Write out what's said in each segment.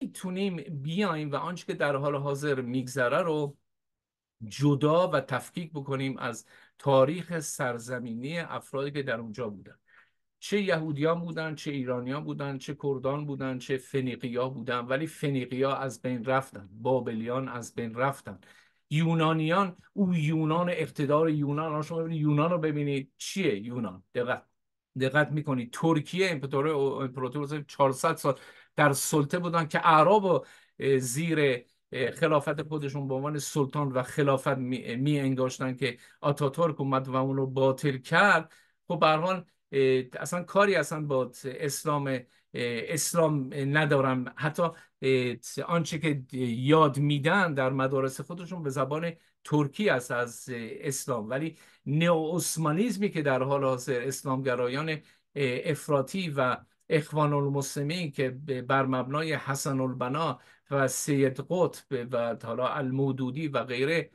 میتونیم بیایم و آنچه که در حال حاضر میگذره رو جدا و تفکیک بکنیم از تاریخ سرزمینی افرادی که در اونجا بودن چه یهودیان بودن چه ایرانیان بودن چه کردان بودن چه فنیقیا بودن ولی فنیقیا از بین رفتن بابلیان از بین رفتن یونانیان او یونان اقتدار یونان شما ببینید یونان رو ببینید چیه یونان دقت دقت میکنید ترکیه امپراتوری امپراتور 400 سال در سلطه بودن که اعراب و زیر خلافت خودشون به عنوان سلطان و خلافت می, انگاشتن که آتاتورک اومد و اون رو باطل کرد خب به اصلا کاری اصلا با اسلام اسلام ندارم حتی آنچه که یاد میدن در مدارس خودشون به زبان ترکی است از اسلام ولی نیو عثمانیزمی که در حال حاضر اسلامگرایان افراطی و اخوان المسلمین که بر مبنای حسن البنا و سید قطب و حالا المودودی و غیره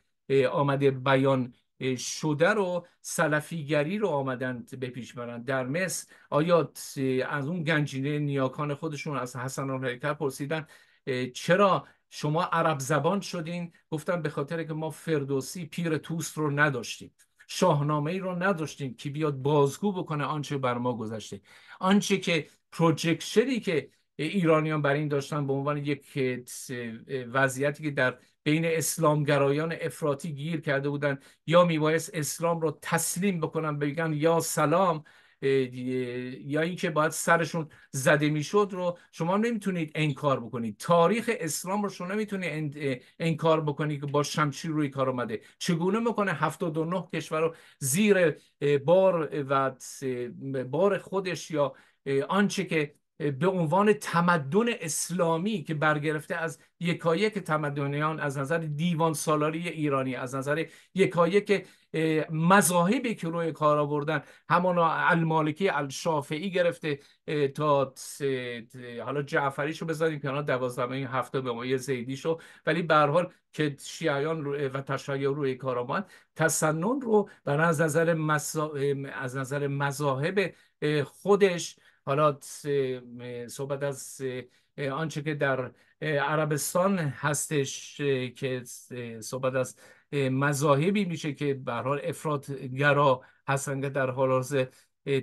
آمده بیان شده رو سلفیگری رو آمدند بپیش پیش در مصر آیا از اون گنجینه نیاکان خودشون از حسن الحیتر پرسیدن چرا شما عرب زبان شدین گفتن به خاطر که ما فردوسی پیر توست رو نداشتیم شاهنامه ای رو نداشتیم که بیاد بازگو بکنه آنچه بر ما گذشته آنچه که پروجکشنی که ایرانیان بر این داشتن به عنوان یک وضعیتی که در بین اسلامگرایان افراطی گیر کرده بودن یا میبایست اسلام رو تسلیم بکنن بگن یا سلام یا اینکه باید سرشون زده میشد رو شما نمیتونید انکار بکنید تاریخ اسلام رو شما نمیتونید انکار بکنید که با شمشیر روی کار آمده چگونه میکنه 79 کشور رو زیر بار و بار خودش یا آنچه که به عنوان تمدن اسلامی که برگرفته از یکایک تمدنیان از نظر دیوان سالاری ایرانی از نظر یکایک مذاهبی که روی کار آوردن همانا المالکی الشافعی گرفته تا حالا جعفریشو بزنیم که این هفته به مایه زیدیشو ولی به حال که شیعیان و تشیع روی کار آمد تسنن رو بر از نظر مذاهب خودش حالا صحبت از آنچه که در عربستان هستش که صحبت از مذاهبی میشه که به حال افراد گرا هستن که در حال حاضر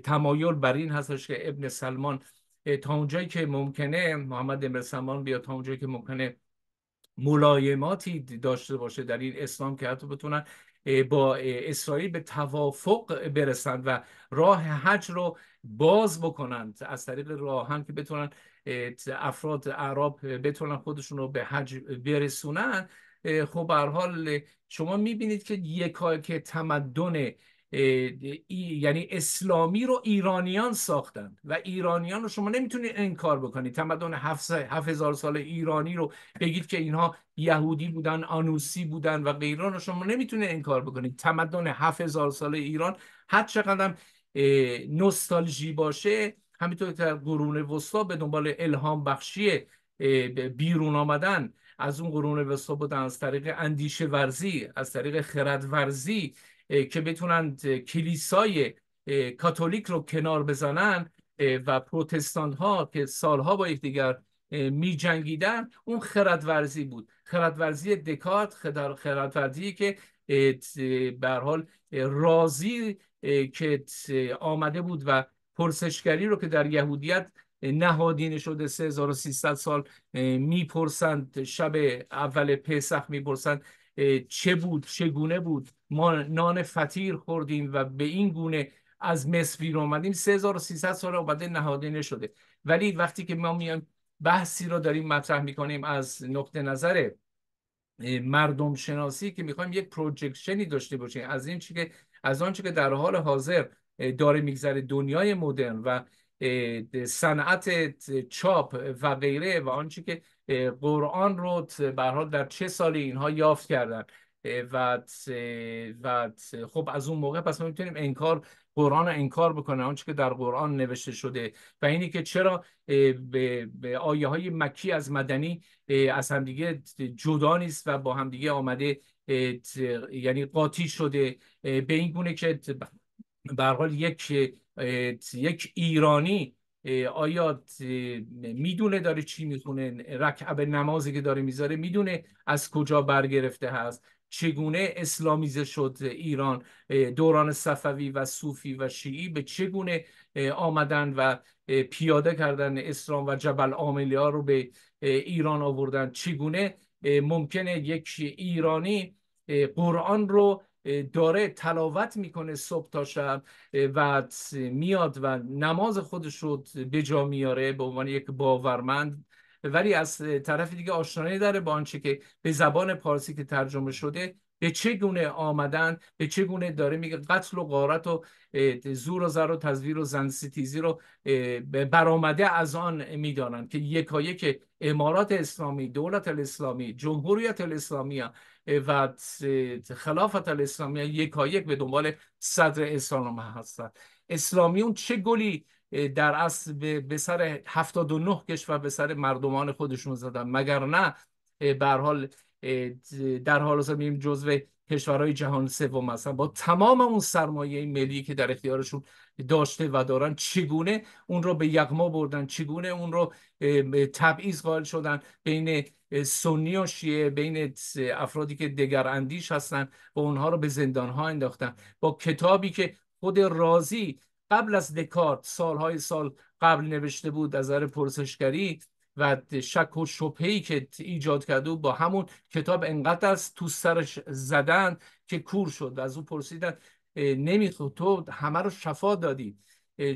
تمایل بر این هستش که ابن سلمان تا اونجایی که ممکنه محمد ابن سلمان بیا تا اونجایی که ممکنه ملایماتی داشته باشه در این اسلام که حتی بتونن با اسرائیل به توافق برسند و راه حج رو باز بکنند از طریق راهن که بتونن افراد عرب بتونن خودشون رو به حج برسونن خب به حال شما میبینید که یکا که تمدن یعنی اسلامی رو ایرانیان ساختند و ایرانیان رو شما نمیتونید انکار بکنید تمدن 7000 سال ایرانی رو بگید که اینها یهودی بودن آنوسی بودن و غیره رو شما نمیتونید انکار بکنید تمدن 7000 سال ایران هر چقدر نوستالژی باشه همینطور در قرون وسطا به دنبال الهام بخشی بیرون آمدن از اون قرون وسطا بودن از طریق اندیشه ورزی از طریق خرد ورزی که بتونند کلیسای کاتولیک رو کنار بزنن و پروتستان ها که سالها با یکدیگر می جنگیدن اون خردورزی بود خردورزی دکارت خردورزی که به حال رازی که آمده بود و پرسشگری رو که در یهودیت نهادینه شده 3300 سال میپرسند شب اول پسخ میپرسند چه بود چگونه بود ما نان فطیر خوردیم و به این گونه از مصر بیرون اومدیم 3300 سال آباده نهادینه شده ولی وقتی که ما میایم بحثی رو داریم مطرح میکنیم از نقطه نظر مردم شناسی که میخوایم یک پروجکشنی داشته باشیم از این چی که از آنچه که در حال حاضر داره میگذره دنیای مدرن و صنعت چاپ و غیره و آنچه که قرآن رو به حال در چه سالی اینها یافت کردن و و خب از اون موقع پس ما میتونیم انکار قرآن رو انکار بکنه آنچه که در قرآن نوشته شده و اینی که چرا به آیه های مکی از مدنی از همدیگه جدا نیست و با همدیگه آمده یعنی قاطی شده به این گونه که به حال یک یک ایرانی آیا میدونه داره چی میخونه رکعب نمازی که داره میذاره میدونه از کجا برگرفته هست چگونه اسلامیزه شد ایران دوران صفوی و صوفی و شیعی به چگونه آمدن و پیاده کردن اسلام و جبل ها رو به ایران آوردن چگونه ممکنه یک ایرانی قرآن رو داره تلاوت میکنه صبح تا شب و میاد و نماز خودش رو به جا میاره به عنوان یک باورمند ولی از طرف دیگه آشنایی داره با آنچه که به زبان پارسی که ترجمه شده به چه گونه آمدن به چه گونه داره میگه قتل و غارت و زور و زر و تزویر و زن ستیزی رو برآمده از آن میدانند که یکایک که امارات اسلامی دولت الاسلامی جمهوریت الاسلامی و خلافت الاسلامی یکایک به دنبال صدر اسلام هستند اسلامیون چه گلی در اصل به سر 79 کشور به سر مردمان خودشون زدن مگر نه به حال در حال حاضر میریم جزو کشورهای جهان سوم هستن با تمام اون سرمایه ملی که در اختیارشون داشته و دارن چگونه اون رو به یغما بردن چگونه اون رو تبعیض قائل شدن بین سنی و شیعه بین افرادی که دگر اندیش هستن و اونها رو به زندان ها انداختن با کتابی که خود رازی قبل از دکارت سالهای سال قبل نوشته بود از نظر پرسشگری و شک و شپهی که ایجاد کرده و با همون کتاب انقدر از تو سرش زدن که کور شد و از او پرسیدن نمیخواد تو همه رو شفا دادی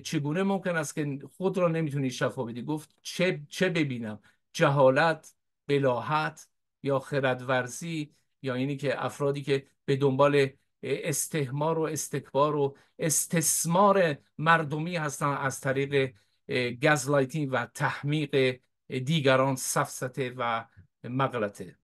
چگونه ممکن است که خود را نمیتونی شفا بدی گفت چه, چه ببینم جهالت بلاحت یا خردورزی یا اینی که افرادی که به دنبال استهمار و استکبار و استثمار مردمی هستن از طریق گزلایتین و تحمیق دیگران سفسته و مغلطه